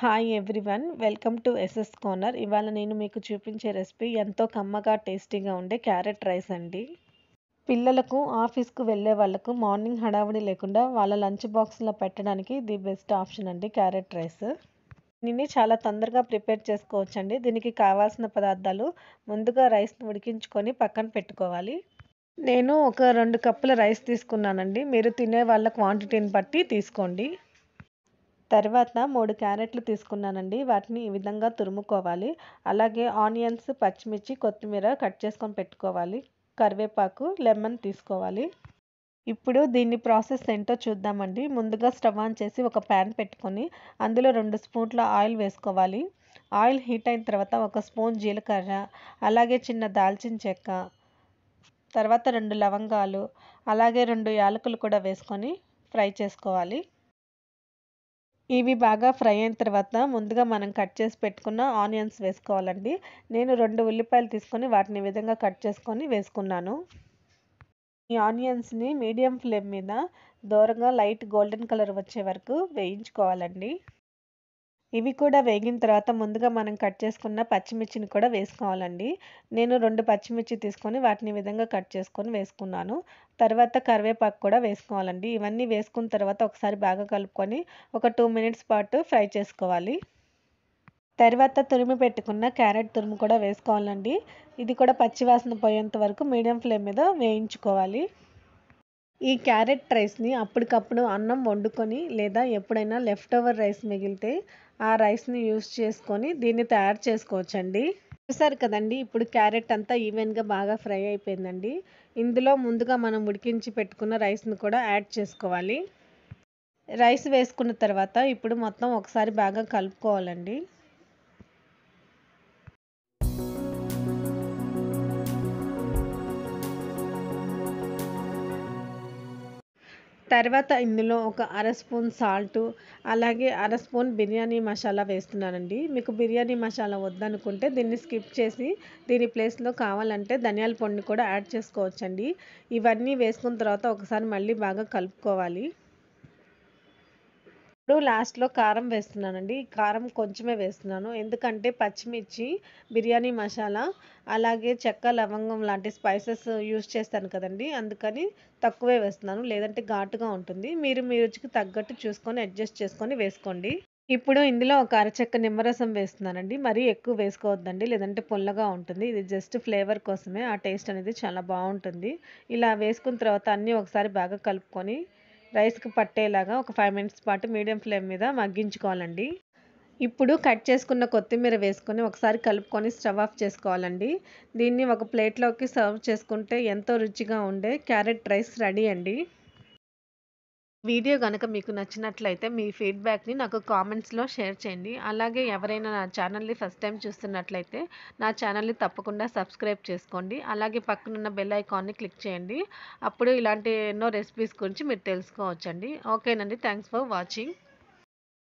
hi everyone welcome to SS corner ఇవాళ నేను మీకు చూపించే రెసిపీ ఎంతో కమ్మగా టేస్టీగా ఉండే క్యారెట్ రైస్ అండి పిల్లలకు ఆఫీస్కు వెళ్ళే వాళ్ళకు మార్నింగ్ హడావిడి లేకుండా వాళ్ళ లంచ్ బాక్స్లో పెట్టడానికి ది బెస్ట్ ఆప్షన్ అండి క్యారెట్ రైస్ దీన్ని చాలా తొందరగా ప్రిపేర్ చేసుకోవచ్చండి దీనికి కావాల్సిన పదార్థాలు ముందుగా రైస్ని ఉడికించుకొని పక్కన పెట్టుకోవాలి నేను ఒక రెండు కప్పుల రైస్ తీసుకున్నానండి మీరు తినే వాళ్ళ క్వాంటిటీని బట్టి తీసుకోండి తర్వాత మూడు క్యారెట్లు తీసుకున్నానండి వాటిని ఈ విధంగా తురుముకోవాలి అలాగే ఆనియన్స్ పచ్చిమిర్చి కొత్తిమీర కట్ చేసుకొని పెట్టుకోవాలి కరివేపాకు లెమన్ తీసుకోవాలి ఇప్పుడు దీన్ని ప్రాసెస్ ఏంటో చూద్దామండి ముందుగా స్టవ్ ఆన్ చేసి ఒక ప్యాన్ పెట్టుకొని అందులో రెండు స్పూన్ల ఆయిల్ వేసుకోవాలి ఆయిల్ హీట్ అయిన తర్వాత ఒక స్పూన్ జీలకర్ర అలాగే చిన్న దాల్చిన చెక్క తర్వాత రెండు లవంగాలు అలాగే రెండు యాలకులు కూడా వేసుకొని ఫ్రై చేసుకోవాలి ఇవి బాగా ఫ్రై అయిన తర్వాత ముందుగా మనం కట్ చేసి పెట్టుకున్న ఆనియన్స్ వేసుకోవాలండి నేను రెండు ఉల్లిపాయలు తీసుకొని వాటిని విధంగా కట్ చేసుకొని వేసుకున్నాను ఈ ఆనియన్స్ని మీడియం ఫ్లేమ్ మీద దూరంగా లైట్ గోల్డెన్ కలర్ వచ్చే వరకు వేయించుకోవాలండి ఇవి కూడా వేగిన తర్వాత ముందుగా మనం కట్ చేసుకున్న పచ్చిమిర్చిని కూడా వేసుకోవాలండి నేను రెండు పచ్చిమిర్చి తీసుకొని వాటిని విధంగా కట్ చేసుకొని వేసుకున్నాను తర్వాత కరివేపాకు కూడా వేసుకోవాలండి ఇవన్నీ వేసుకున్న తర్వాత ఒకసారి బాగా కలుపుకొని ఒక టూ మినిట్స్ పాటు ఫ్రై చేసుకోవాలి తర్వాత తురిమి పెట్టుకున్న క్యారెట్ తురుము కూడా వేసుకోవాలండి ఇది కూడా పచ్చివాసన పోయేంత వరకు మీడియం ఫ్లేమ్ మీద వేయించుకోవాలి ఈ క్యారెట్ రైస్ని అప్పటికప్పుడు అన్నం వండుకొని లేదా ఎప్పుడైనా లెఫ్ట్ ఓవర్ రైస్ మిగిలితే ఆ రైస్ని యూస్ చేసుకొని దీన్ని తయారు చేసుకోవచ్చండి చూసారు కదండి ఇప్పుడు క్యారెట్ అంతా ఈవెన్గా బాగా ఫ్రై అయిపోయిందండి ఇందులో ముందుగా మనం ఉడికించి పెట్టుకున్న రైస్ని కూడా యాడ్ చేసుకోవాలి రైస్ వేసుకున్న తర్వాత ఇప్పుడు మొత్తం ఒకసారి బాగా కలుపుకోవాలండి తర్వాత ఇందులో ఒక అర స్పూన్ సాల్ట్ అలాగే అర స్పూన్ బిర్యానీ మసాలా వేస్తున్నానండి మీకు బిర్యానీ మసాలా వద్దనుకుంటే దీన్ని స్కిప్ చేసి దీని ప్లేస్లో కావాలంటే ధనియాల పొడిని కూడా యాడ్ చేసుకోవచ్చండి ఇవన్నీ వేసుకున్న తర్వాత ఒకసారి మళ్ళీ బాగా కలుపుకోవాలి ఇప్పుడు లాస్ట్లో కారం వేస్తున్నానండి కారం కొంచెమే వేస్తున్నాను ఎందుకంటే పచ్చిమిర్చి బిర్యానీ మసాలా అలాగే చెక్క లవంగం లాంటి స్పైసెస్ యూజ్ చేస్తాను కదండి అందుకని తక్కువే వేస్తున్నాను లేదంటే ఘాటుగా ఉంటుంది మీరు మీ రుచికి తగ్గట్టు చూసుకొని అడ్జస్ట్ చేసుకొని వేసుకోండి ఇప్పుడు ఇందులో ఒక అరచెక్క నిమ్మరసం వేస్తున్నానండి మరీ ఎక్కువ వేసుకోవద్దండి లేదంటే పుల్లగా ఉంటుంది ఇది జస్ట్ ఫ్లేవర్ కోసమే ఆ టేస్ట్ అనేది చాలా బాగుంటుంది ఇలా వేసుకున్న తర్వాత అన్నీ ఒకసారి బాగా కలుపుకొని రైస్కి పట్టేలాగా ఒక ఫైవ్ మినిట్స్ పాటు మీడియం ఫ్లేమ్ మీద మగ్గించుకోవాలండి ఇప్పుడు కట్ చేసుకున్న కొత్తిమీర వేసుకొని ఒకసారి కలుపుకొని స్టవ్ ఆఫ్ చేసుకోవాలండి దీన్ని ఒక ప్లేట్లోకి సర్వ్ చేసుకుంటే ఎంతో రుచిగా ఉండే క్యారెట్ రైస్ రెడీ అండి వీడియో కనుక మీకు నచ్చినట్లయితే మీ ఫీడ్బ్యాక్ని నాకు కామెంట్స్లో షేర్ చేయండి అలాగే ఎవరైనా నా ఛానల్ని ఫస్ట్ టైం చూస్తున్నట్లయితే నా ఛానల్ని తప్పకుండా సబ్స్క్రైబ్ చేసుకోండి అలాగే పక్కనున్న బెల్ ఐకాన్ని క్లిక్ చేయండి అప్పుడు ఇలాంటి ఎన్నో రెసిపీస్ గురించి మీరు తెలుసుకోవచ్చండి ఓకేనండి థ్యాంక్స్ ఫర్ వాచింగ్